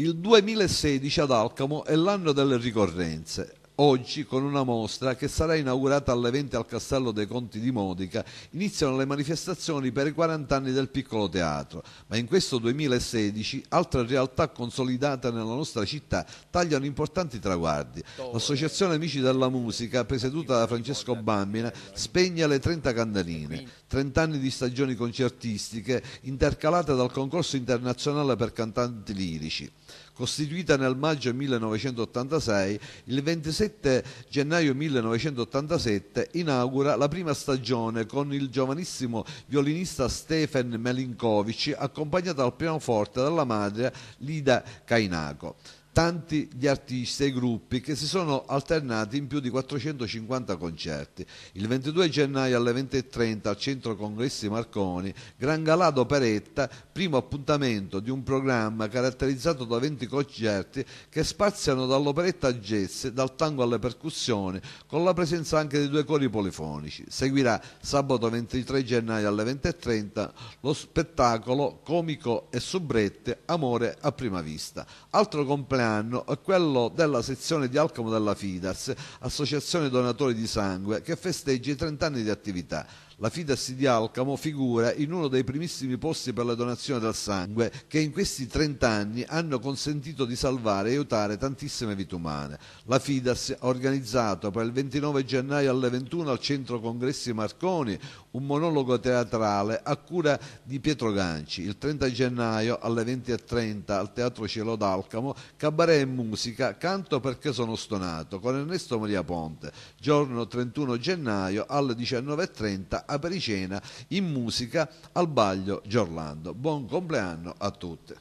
Il 2016 ad Alcamo è l'anno delle ricorrenze. Oggi, con una mostra che sarà inaugurata alle 20 al Castello dei Conti di Modica, iniziano le manifestazioni per i 40 anni del piccolo teatro, ma in questo 2016 altre realtà consolidate nella nostra città tagliano importanti traguardi. L'associazione eh. Amici della Musica, presieduta da Francesco Bambina, spegne le 30 candeline, 30 anni di stagioni concertistiche intercalate dal concorso internazionale per cantanti lirici costituita nel maggio 1986, il 27 gennaio 1987 inaugura la prima stagione con il giovanissimo violinista Stefan Melinkovic accompagnato al pianoforte dalla madre Lida Kainako tanti gli artisti e i gruppi che si sono alternati in più di 450 concerti. Il 22 gennaio alle 20.30 al Centro Congressi Marconi, Gran Galà d'Operetta, primo appuntamento di un programma caratterizzato da 20 concerti che spaziano dall'operetta a jazz, dal tango alle percussioni, con la presenza anche di due cori polifonici. Seguirà sabato 23 gennaio alle 20.30 lo spettacolo comico e subrette Amore a prima vista. Altro compleanno anno è quello della sezione di Alcamo della FIDAS, Associazione Donatori di Sangue, che festeggia i 30 anni di attività. La FIDAS di Alcamo figura in uno dei primissimi posti per la donazione del sangue che in questi 30 anni hanno consentito di salvare e aiutare tantissime vite umane. La FIDAS ha organizzato per il 29 gennaio alle 21 al Centro Congressi Marconi un monologo teatrale a cura di Pietro Ganci. Il 30 gennaio alle 20.30 al Teatro Cielo d'Alcamo cabaret e musica, canto perché sono stonato con Ernesto Maria Ponte. Giorno 31 gennaio alle 19.30 apericena in musica al Baglio Giorlando. Buon compleanno a tutti.